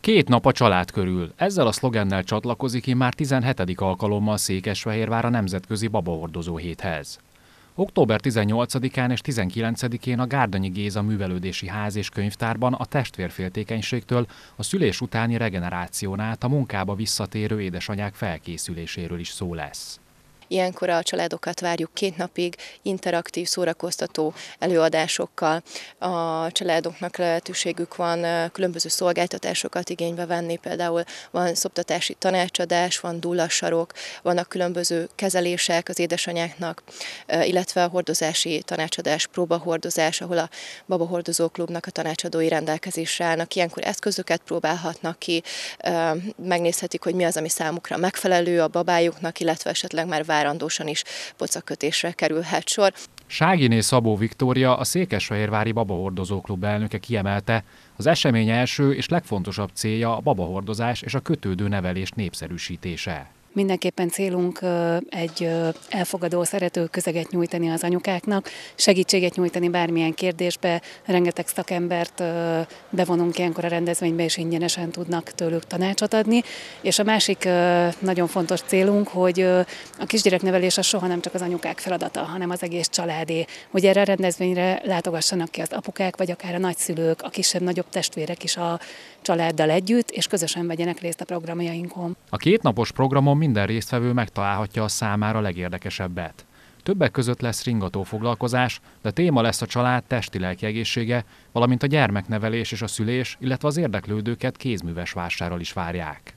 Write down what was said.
Két nap a család körül. Ezzel a szlogennel csatlakozik én már 17. alkalommal Székesfehérvár a Nemzetközi Babahordozó héthez. Október 18-án és 19-én a Gárdanyi Géza Művelődési Ház és Könyvtárban a testvérféltékenységtől a szülés utáni regeneráción át a munkába visszatérő édesanyák felkészüléséről is szó lesz. Ilyenkor a családokat várjuk két napig interaktív, szórakoztató előadásokkal. A családoknak lehetőségük van különböző szolgáltatásokat igénybe venni, például van szoptatási tanácsadás, van dullasarok, vannak különböző kezelések az édesanyáknak, illetve a hordozási tanácsadás, próbahordozás, ahol a babahordozó klubnak a tanácsadói rendelkezésre állnak. Ilyenkor eszközöket próbálhatnak ki, megnézhetik, hogy mi az, ami számukra megfelelő a babájuknak, illetve esetleg már vár várandósan is pocakötésre kerülhet sor. Ságiné Szabó Viktória, a Székesfehérvári Babahordozó Klub elnöke kiemelte, az esemény első és legfontosabb célja a babahordozás és a kötődő nevelés népszerűsítése. Mindenképpen célunk egy elfogadó, szerető közeget nyújtani az anyukáknak, segítséget nyújtani bármilyen kérdésbe, rengeteg szakembert bevonunk ilyenkor a rendezvénybe, és ingyenesen tudnak tőlük tanácsot adni. És a másik nagyon fontos célunk, hogy a kisgyereknevelés az soha nem csak az anyukák feladata, hanem az egész családé. Hogy erre a rendezvényre látogassanak ki az apukák, vagy akár a nagyszülők, a kisebb-nagyobb testvérek is a családdal együtt, és közösen vegyenek részt a programjainkon. A kétnapos programon minden résztvevő megtalálhatja a számára legérdekesebbet. Többek között lesz ringató foglalkozás, de téma lesz a család testi-lelki egészsége, valamint a gyermeknevelés és a szülés, illetve az érdeklődőket kézműves vásárral is várják.